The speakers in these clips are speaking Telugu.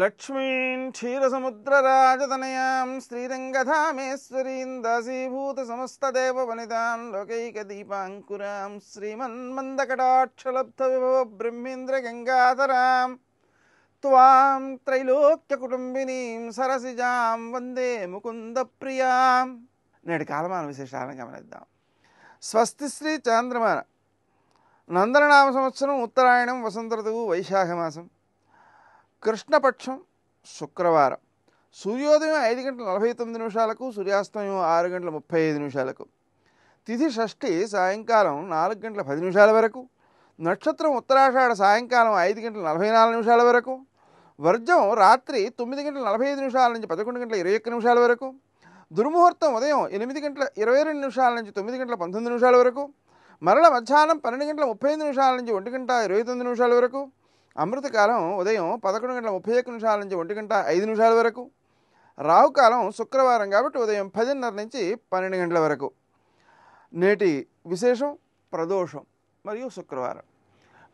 లక్ష్మీం రాజతనయాం శ్రీరంగధామేశ్వరీం దాసీభూత వనితాం లోకైక దీపాంకురాం దాసీభూతసమస్తదేవవనితాం లోకైకదీపాంకురాం శ్రీమన్మందకటాక్షలబ్ధవిభవ బ్రహ్మేంద్రగంగాధరాం त्वां సరసిజాం వందే ముకుంద ప్రియాం నేటి కాలమాన విశేషాలను గమనిద్దాం స్వస్తి శ్రీ చాంద్రమాన నందననామ సంవత్సరం ఉత్తరాయణం వసంత ఋతువు వైశాఖ మాసం కృష్ణపక్షం శుక్రవారం సూర్యోదయం ఐదు గంటల నలభై తొమ్మిది నిమిషాలకు సూర్యాస్తమయం ఆరు గంటల ముప్పై ఐదు నిమిషాలకు తిథి షష్ఠి సాయంకాలం నాలుగు గంటల పది నిమిషాల వరకు నక్షత్రం ఉత్తరాషాఢ సాయంకాలం ఐదు గంటల నలభై నాలుగు నిమిషాల వరకు వర్జం రాత్రి తొమ్మిది గంటల నలభై ఐదు నిమిషాల నుంచి పదకొండు గంటల ఇరవై ఒక్క నిమిషాల వరకు దుర్ముహూర్తం ఉదయం ఎనిమిది గంటల ఇరవై రెండు నిమిషాల నుంచి తొమ్మిది గంటల పంతొమ్మిది నిమిషాల వరకు మరల మధ్యాహ్నం పన్నెండు గంటల ముప్పై నిమిషాల నుంచి ఒంటి గంట ఇరవై తొమ్మిది నిమిషాల వరకు అమృతకాలం ఉదయం పదకొండు గంటల ముప్పై ఒక్క నిమిషాల నుంచి ఒంటి గంట ఐదు నిమిషాల వరకు రాహుకాలం శుక్రవారం కాబట్టి ఉదయం పదిన్నర నుంచి పన్నెండు గంటల వరకు నేటి విశేషం ప్రదోషం మరియు శుక్రవారం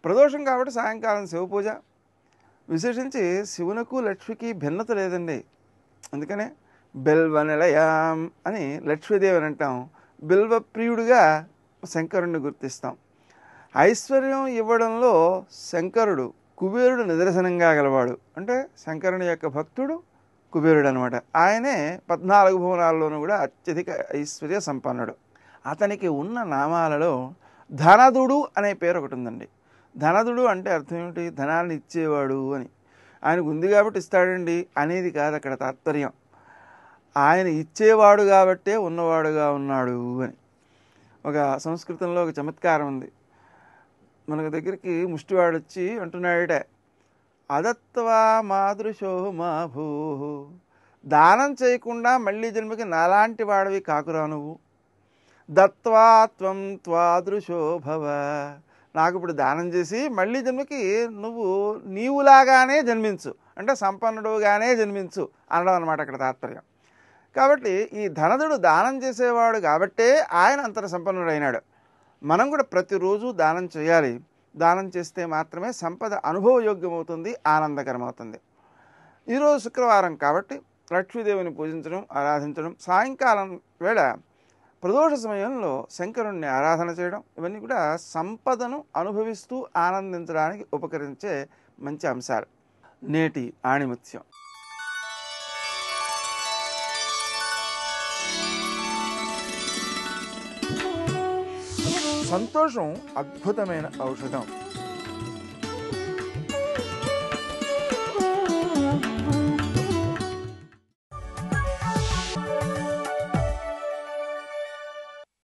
ప్రదోషం కాబట్టి సాయంకాలం శివపూజ విశేషించి శివునకు లక్ష్మికి భిన్నత లేదండి అందుకనే బిల్వనిలయాం అని లక్ష్మీదేవి అని అంటాం బిల్వ ప్రియుడిగా శంకరుణ్ణి గుర్తిస్తాం ఐశ్వర్యం ఇవ్వడంలో శంకరుడు కుబేరుడు నిదర్శనంగా గలవాడు అంటే శంకరుని యొక్క భక్తుడు కుబేరుడు అనమాట ఆయనే పద్నాలుగు భవనాల్లోనూ కూడా అత్యధిక ఐశ్వర్య సంపన్నుడు అతనికి ఉన్న నామాలలో ధనదుడు అనే పేరు ఒకటి ఉందండి ధనదుడు అంటే అర్థం ఏమిటి ధనాన్ని ఇచ్చేవాడు అని ఆయనకు ఉంది కాబట్టి ఇస్తాడండి అనేది కాదు అక్కడ తాత్పర్యం ఆయన ఇచ్చేవాడు కాబట్టే ఉన్నవాడుగా ఉన్నాడు అని ఒక సంస్కృతంలో ఒక చమత్కారం ఉంది మన దగ్గరికి ముష్టివాడు వచ్చి అంటున్నాడే అదత్వా మాదృశో మా భూ దానం చేయకుండా మళ్ళీ జన్మకి నాలాంటి వాడివి కాకురా నువ్వు దత్వాత్వం త్వాదృశో భవ నాకు ఇప్పుడు దానం చేసి మళ్ళీ జన్మకి నువ్వు నీవులాగానే జన్మించు అంటే సంపన్నుడుగానే జన్మించు అనడం అనమాట అక్కడ తాత్పర్యం కాబట్టి ఈ ధనదుడు దానం చేసేవాడు కాబట్టే ఆయన అంతర సంపన్నుడైనాడు మనం కూడా ప్రతిరోజు దానం చేయాలి దానం చేస్తే మాత్రమే సంపద అనుభవయోగ్యమవుతుంది ఆనందకరమవుతుంది ఈరోజు శుక్రవారం కాబట్టి లక్ష్మీదేవిని పూజించడం ఆరాధించడం సాయంకాలం వేళ ప్రదోష సమయంలో శంకరుణ్ణి ఆరాధన చేయడం ఇవన్నీ కూడా సంపదను అనుభవిస్తూ ఆనందించడానికి ఉపకరించే మంచి అంశాలు నేటి ఆణిముత్యం సంతోషం అద్భుతమైన ఔషధం